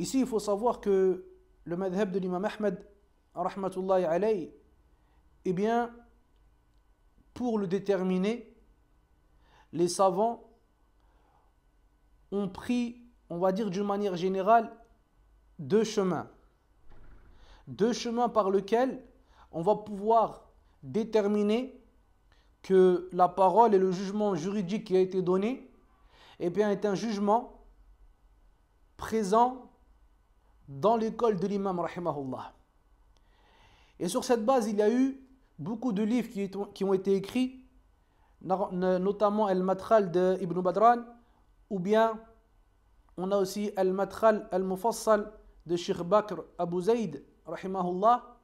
Ici, il faut savoir que le madhhab de l'imam Ahmed, rahmatullahi alayh, eh bien, pour le déterminer, les savants ont pris, on va dire d'une manière générale, deux chemins. Deux chemins par lesquels on va pouvoir déterminer que la parole et le jugement juridique qui a été donné eh bien, est un jugement présent dans l'école de l'imam rahimahullah. Et sur cette base, il y a eu beaucoup de livres qui, ont été écrits, notamment Al-Matral de Ibn Badran, ou bien on a aussi Al-Matral Al-Mufassal de Sheikh Bakr Abu Zayd, rahimahullah,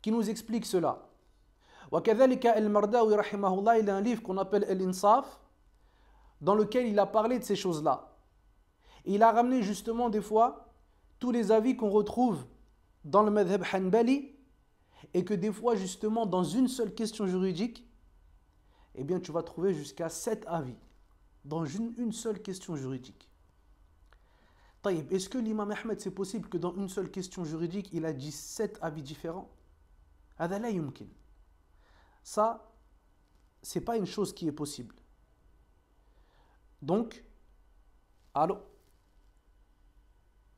qui nous explique cela. وكذلك المرداوي رحمه الله il a un livre qu'on appelle Al-Insaf dans lequel il a parlé de ces choses-là. Il a ramené justement des fois tous les avis qu'on retrouve dans le madhab Hanbali et que des fois justement dans une seule question juridique, eh bien tu vas trouver jusqu'à sept avis dans une, une seule question juridique. Taïb, est-ce que l'imam Ahmed, c'est possible que dans une seule question juridique, il a dit sept avis différents Ça, c'est pas une chose qui est possible. Donc, alors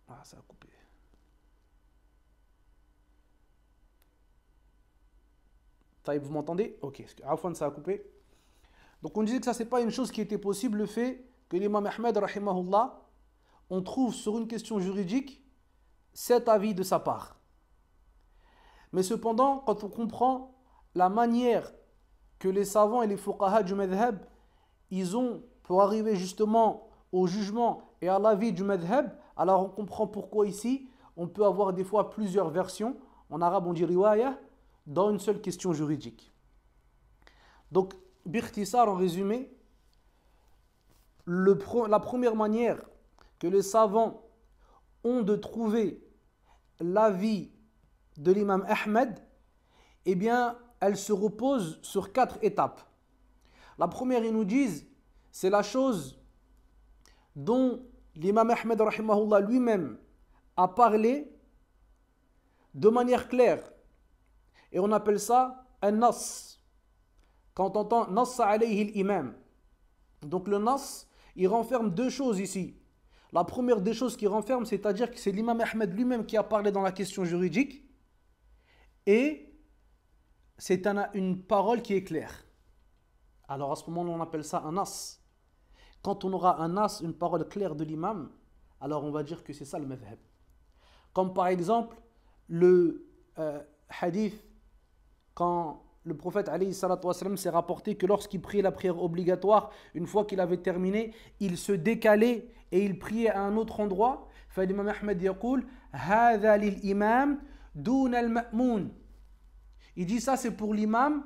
ah, ça a coupé. vous m'entendez Ok, Afwan, ça a coupé. Donc on disait que ça, c'est pas une chose qui était possible, le fait que l'imam Ahmed, rahimahullah, on trouve sur une question juridique cet avis de sa part. Mais cependant, quand on comprend la manière que les savants et les fuqaha du Madhhab, ils ont pour arriver justement au jugement et à l'avis du medheb alors on comprend pourquoi ici, on peut avoir des fois plusieurs versions. En arabe, on dit riwaya dans une seule question juridique. Donc, Birtissar, en résumé, la première manière que les savants ont de trouver l'avis de l'imam Ahmed, eh bien, elle se repose sur quatre étapes. La première, ils nous disent, c'est la chose dont l'imam Ahmed rahimahullah lui-même a parlé de manière claire. Et on appelle ça un nas. Quand on entend nas alayhi l'imam. Donc le nas, il renferme deux choses ici. La première des choses qu'il renferme, c'est-à-dire que c'est l'imam Ahmed lui-même qui a parlé dans la question juridique. Et c'est une parole qui est claire. Alors à ce moment-là, on appelle ça un nas. Quand on aura un as, une parole claire de l'imam, alors on va dire que c'est ça le madhhab. Comme par exemple le euh, hadith quand le prophète s'est rapporté que lorsqu'il priait la prière obligatoire, une fois qu'il avait terminé, il se décalait et il priait à un autre endroit. L'imam Ahmed Il dit ça c'est pour l'imam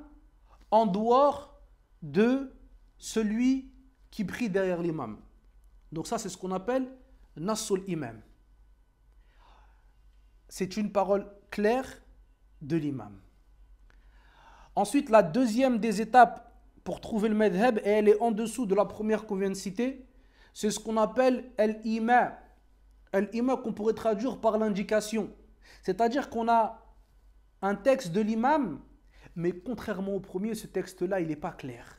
en dehors de celui qui prie derrière l'imam. Donc ça, c'est ce qu'on appelle Nassul Imam. C'est une parole claire de l'imam. Ensuite, la deuxième des étapes pour trouver le Medheb, et elle est en dessous de la première qu'on vient de citer, c'est ce qu'on appelle El ima El ima qu'on pourrait traduire par l'indication. C'est-à-dire qu'on a un texte de l'imam, mais contrairement au premier, ce texte-là, il n'est pas clair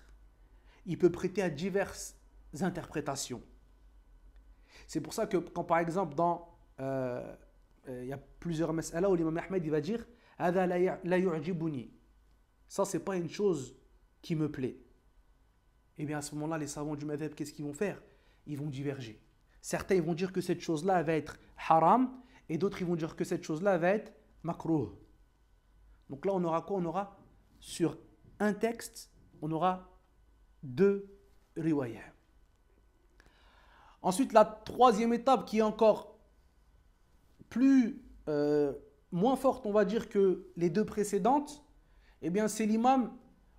il peut prêter à diverses interprétations. C'est pour ça que quand par exemple dans euh, euh, il y a plusieurs mas'ala où l'imam Ahmed il va dire ça c'est pas une chose qui me plaît. Et eh bien à ce moment-là les savants du madhab qu'est-ce qu'ils vont faire Ils vont diverger. Certains vont dire que cette chose-là va être haram et d'autres ils vont dire que cette chose-là va être makruh. Donc là on aura quoi On aura sur un texte, on aura de riwayah. Ensuite, la troisième étape qui est encore plus euh, moins forte, on va dire, que les deux précédentes, eh bien, c'est l'imam,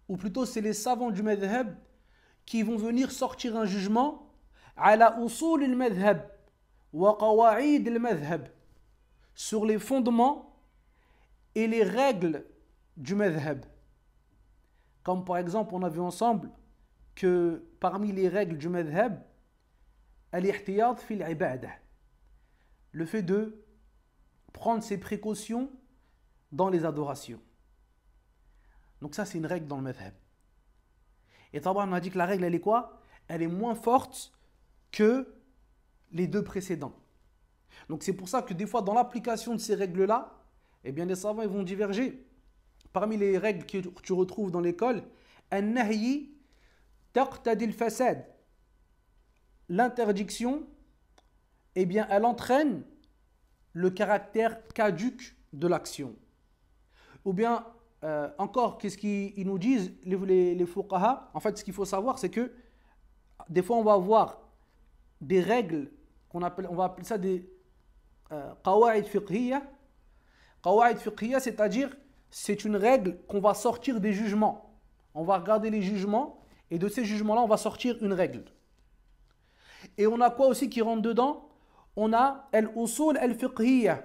ou plutôt c'est les savants du madhhab qui vont venir sortir un jugement ala usul al wa qawa'id al sur les fondements et les règles du madhhab Comme par exemple, on a vu ensemble que parmi les règles du madhab, al fil le fait de prendre ses précautions dans les adorations. Donc ça, c'est une règle dans le madhab. Et Tabar on a dit que la règle, elle est quoi Elle est moins forte que les deux précédents. Donc c'est pour ça que des fois, dans l'application de ces règles-là, eh bien les savants ils vont diverger. Parmi les règles que tu retrouves dans l'école, un nahyi taqtadil fasad. L'interdiction, eh bien, elle entraîne le caractère caduque de l'action. Ou bien, euh, encore, qu'est-ce qu'ils nous disent, les, les, fuqaha En fait, ce qu'il faut savoir, c'est que des fois, on va avoir des règles qu'on appelle, on va appeler ça des euh, qawa'id fiqhiyya. Qawa'id fiqhiyya, c'est-à-dire, c'est une règle qu'on va sortir des jugements. On va regarder les jugements et de ces jugements-là, on va sortir une règle. Et on a quoi aussi qui rentre dedans On a al-usul al-fiqhiyya.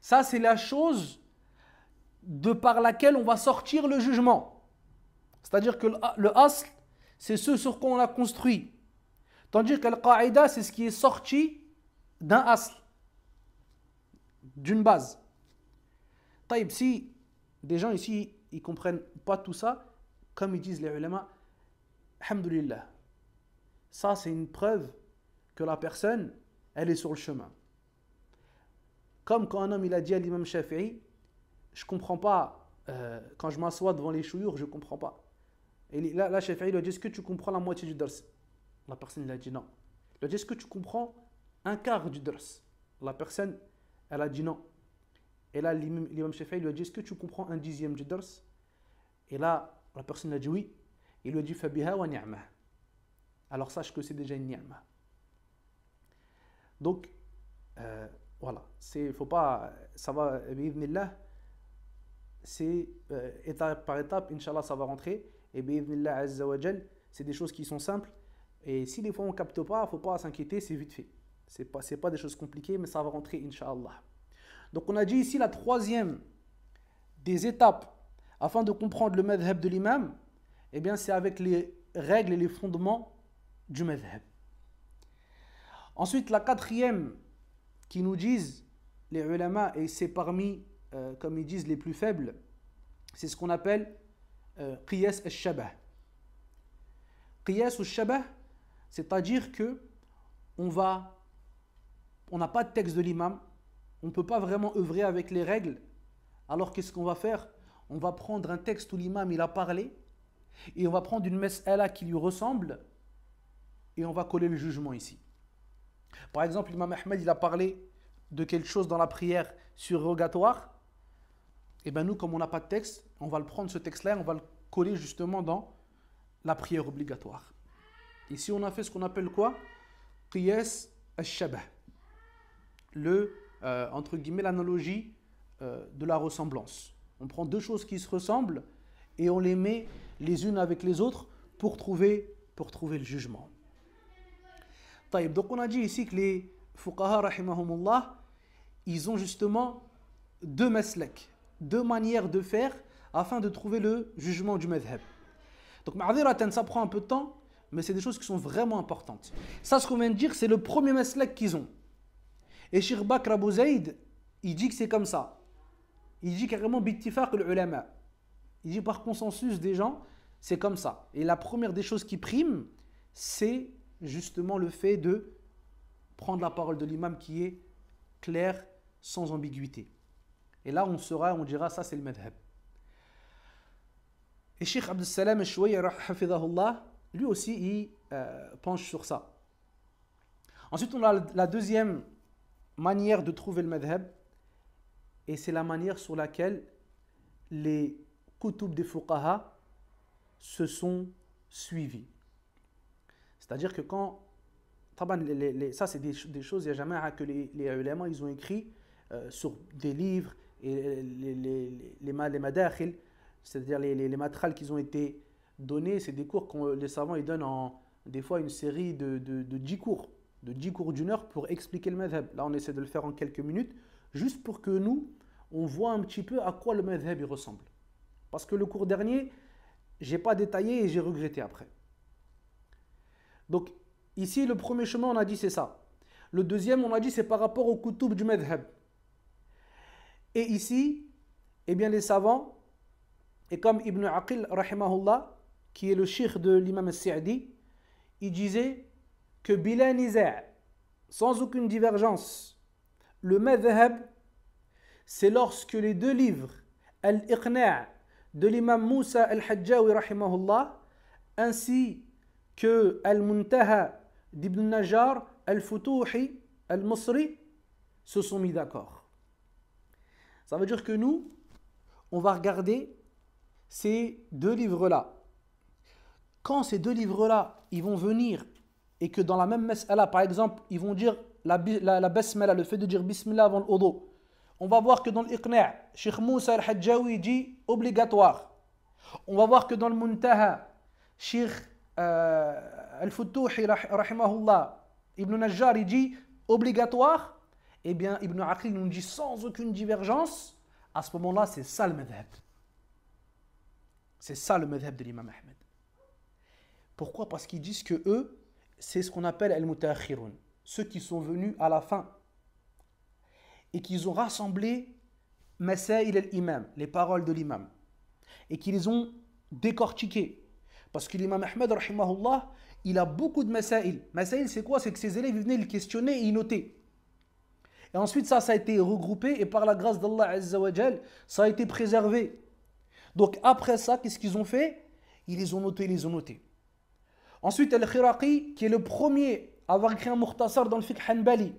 Ça, c'est la chose de par laquelle on va sortir le jugement. C'est-à-dire que le asl, c'est ce sur quoi on a construit. Tandis que l'Al-Qaïda, c'est ce qui est sorti d'un asl, d'une base. si des gens ici, ils comprennent pas tout ça, comme ils disent les ulama, Alhamdulillah. Ça, c'est une preuve que la personne, elle est sur le chemin. Comme quand un homme, il a dit à l'imam Shafi'i, je comprends pas, euh, quand je m'assois devant les chouillures je comprends pas. Et là, là Shafi'i lui a dit, est-ce que tu comprends la moitié du dars La personne, il a dit non. Il a dit, est-ce que tu comprends un quart du dars La personne, elle a dit non. Et là, l'imam Shafi'i lui a dit, est-ce que tu comprends un dixième du dars Et là, la personne a dit oui. Il lui a dit Fabiha wa ni'ma. Alors sache que c'est déjà une ni'ma. Donc, euh, voilà, c'est, faut pas, ça va, bi'idhnillah, c'est euh, étape par étape, Inch'Allah, ça va rentrer, et bi'idhnillah azzawajal, c'est des choses qui sont simples, et si des fois on capte pas, faut pas s'inquiéter, c'est vite fait. C'est pas, pas des choses compliquées, mais ça va rentrer, Inch'Allah. Donc on a dit ici la troisième des étapes afin de comprendre le madhab de l'imam, eh bien c'est avec les règles et les fondements du madhhab. Ensuite, la quatrième qui nous disent les ulama, et c'est parmi, euh, comme ils disent, les plus faibles, c'est ce qu'on appelle euh, qiyas al-shabah. Qiyas al-shabah, c'est-à-dire que on va, on n'a pas de texte de l'imam, on ne peut pas vraiment œuvrer avec les règles. Alors qu'est-ce qu'on va faire On va prendre un texte où l'imam il a parlé et on va prendre une messe mes'ala qui lui ressemble et on va coller le jugement ici. Par exemple, l'imam Ahmed, il a parlé de quelque chose dans la prière surrogatoire. Et eh bien nous, comme on n'a pas de texte, on va le prendre ce texte-là et on va le coller justement dans la prière obligatoire. Ici, on a fait ce qu'on appelle quoi Qiyas al-shabah. Le, euh, entre guillemets, l'analogie euh, de la ressemblance. On prend deux choses qui se ressemblent et on les met les unes avec les autres pour trouver, pour trouver le jugement. donc on a dit ici que les ils ont justement deux maslek, deux manières de faire afin de trouver le jugement du madhab. Donc ma'adhiratan, ça prend un peu de temps, mais c'est des choses qui sont vraiment importantes. Ça, ce qu'on vient de dire, c'est le premier maslek qu'ils ont. Et Shirbak Zaid, il dit que c'est comme ça. Il dit carrément bittifaq ulama. Il dit par consensus des gens, c'est comme ça. Et la première des choses qui prime, c'est justement le fait de prendre la parole de l'imam qui est claire, sans ambiguïté. Et là, on sera, on dira, ça c'est le madhab. Et Sheikh Abdel Salam lui aussi, il euh, penche sur ça. Ensuite, on a la deuxième manière de trouver le madhab, et c'est la manière sur laquelle les Kutub des Fuqaha se sont suivis. C'est-à-dire que quand. ça, c'est des, choses, il n'y a jamais que les, les ils ont écrit euh, sur des livres et les, les, les madakhil, c'est-à-dire les, matrals qui ont été donnés, c'est des cours que les savants ils donnent en, des fois une série de, de, 10 cours, de 10 cours d'une heure pour expliquer le madhab. Là, on essaie de le faire en quelques minutes, juste pour que nous, on voit un petit peu à quoi le madhab il ressemble. Parce que le cours dernier, je n'ai pas détaillé et j'ai regretté après. Donc ici, le premier chemin, on a dit c'est ça. Le deuxième, on a dit c'est par rapport au koutoub du madhab. Et ici, eh bien les savants, et comme Ibn Aqil, rahimahullah, qui est le shikh de l'imam al-Sa'di, il disait que bilan sans aucune divergence, le madhab, c'est lorsque les deux livres, al iqnaa de l'imam Moussa al-Hajjawi rahimahullah, ainsi que al-Muntaha d'Ibn Najjar, al-Futuhi, al-Masri, se sont mis d'accord. Ça veut dire que nous, on va regarder ces deux livres-là. Quand ces deux livres-là, ils vont venir et que dans la même mas'ala, par exemple, ils vont dire la, la, la basmala, le fait de dire bismillah avant l'odo, on va voir que dans l'Iqna', Sheikh Moussa al hajjawi dit obligatoire. On va voir que dans le Muntaha, Sheikh euh, al futuhi rahimahullah, Ibn Najjar, il dit obligatoire. Eh bien, Ibn Aqil nous dit sans aucune divergence, à ce moment-là, c'est ça le madhhab. C'est ça le madhhab de l'imam Ahmed. Pourquoi Parce qu'ils disent que eux, c'est ce qu'on appelle al-mutaakhirun, ceux qui sont venus à la fin et qu'ils ont rassemblé Messaïl al-Imam, les paroles de l'imam, et qu'ils les ont décortiquées. Parce que l'imam Ahmed, il a beaucoup de Messaïl. Messaïl, c'est quoi C'est que ses élèves venaient le questionner et y noter. Et ensuite, ça, ça a été regroupé et par la grâce d'Allah ça a été préservé. Donc après ça, qu'est-ce qu'ils ont fait Ils les ont notés, ils les ont notés. Ensuite, Al-Khiraqi, qui est le premier à avoir écrit un Mukhtasar dans le fiqh Hanbali,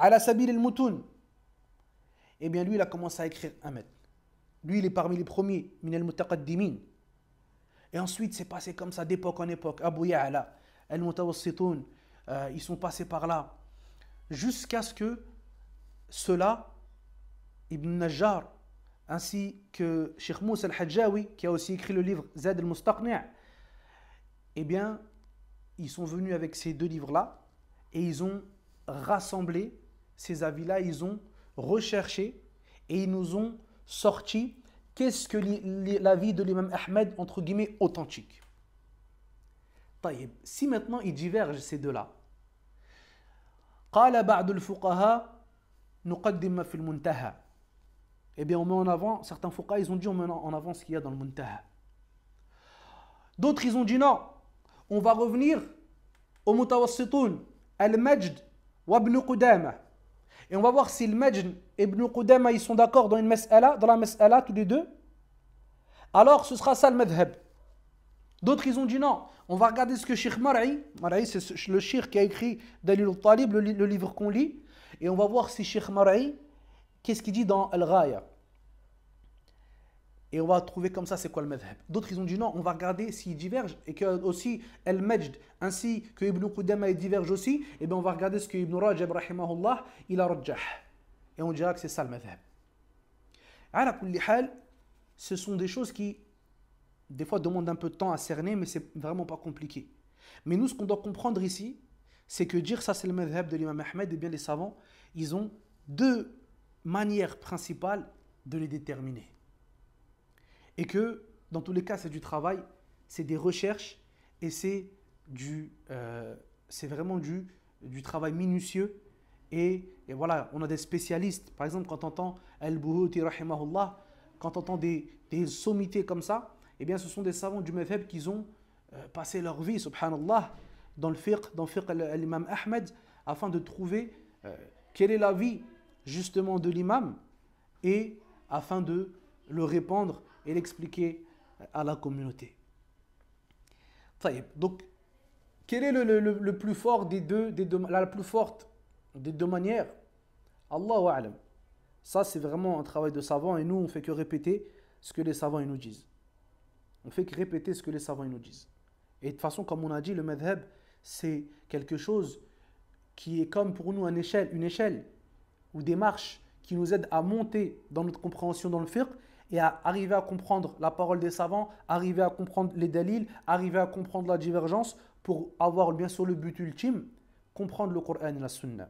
ala sabil el eh bien lui, il a commencé à écrire Ahmed, Lui, il est parmi les premiers, min mutaqaddimin. Et ensuite, c'est passé comme ça d'époque en époque. Abu Ya'ala, al mutawassitoun, euh, ils sont passés par là. Jusqu'à ce que cela, Ibn Najjar, ainsi que Sheikh Moussa al hajjawi qui a aussi écrit le livre Zad al-Mustaqni', eh bien, ils sont venus avec ces deux livres-là et ils ont rassemblé ces avis-là, ils ont recherché et ils nous ont sorti qu'est-ce que l'avis de l'imam Ahmed, entre guillemets, authentique. طيب, si maintenant ils divergent ces deux-là, قال بعض الفقهاء نقدم في المنتهى Eh bien, on met en avant, certains fouqa, ils ont dit on met en avant ce qu'il y a dans le muntaha. D'autres, ils ont dit non, on va revenir au mutawassitoun, al-majd wa qudama. Et on va voir si le Majn et Ibn Qudama ils sont d'accord dans une mas'ala, dans la mas'ala tous les deux. Alors ce sera ça le Medheb. D'autres ils ont dit non. On va regarder ce que Sheikh Mar'i, Mar'i c'est le Sheikh qui a écrit Dalil al-Talib, le, livre qu'on lit. Et on va voir si Sheikh Mar'i, qu'est-ce qu'il dit dans Al-Ghaya et on va trouver comme ça c'est quoi le madhhab. D'autres ils ont dit non, on va regarder s'ils divergent et que aussi El Majd ainsi que Ibn Qudama ils divergent aussi, et eh bien on va regarder ce que Ibn Rajab rahimahullah, il a rajah. Et on dira que c'est ça le madhhab. ce sont des choses qui des fois demandent un peu de temps à cerner mais c'est vraiment pas compliqué. Mais nous ce qu'on doit comprendre ici, c'est que dire ça c'est le madhhab de l'imam Ahmed et bien les savants, ils ont deux manières principales de les déterminer. Et que dans tous les cas, c'est du travail, c'est des recherches et c'est du, euh, c'est vraiment du, du travail minutieux. Et, voilà, on a des spécialistes. Par exemple, quand on entend Al-Buhuti, rahimahullah, quand on entend des, des sommités comme ça, et eh bien, ce sont des savants du Mefeb qui ont euh, passé leur vie, subhanallah, dans le fiqh, dans le fiqh l'imam Ahmed, afin de trouver euh, quelle est la vie, justement, de l'imam et afin de le répandre et l'expliquer à la communauté. Donc, quel est le, plus fort des deux, des la plus forte des deux manières Allahu A'lam. Ça, c'est vraiment un travail de savant et nous, on fait que répéter ce que les savants ils nous disent. On fait que répéter ce que les savants ils nous disent. Et de toute façon, comme on a dit, le madhab, c'est quelque chose qui est comme pour nous une échelle, une échelle ou des marches qui nous aident à monter dans notre compréhension dans le fiqh et à arriver à comprendre la parole des savants, arriver à comprendre les délits arriver à comprendre la divergence pour avoir bien sûr le but ultime, comprendre le Coran et la Sunna.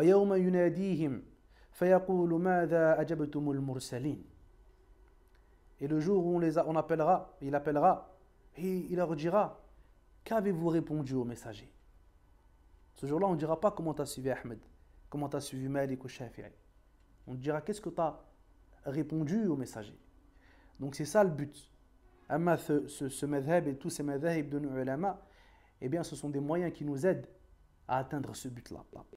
Et le jour où on les a, on appellera, il appellera, et il leur dira, qu'avez-vous répondu aux messagers Ce jour-là, on ne dira pas comment tu as suivi Ahmed, comment tu as suivi Malik ou Shafi'i. On dira qu'est-ce que tu as répondu au messager. Donc c'est ça le but. ce, ce, et tous ces madhhab de nos ulama, eh bien ce sont des moyens qui nous aident à atteindre ce but-là.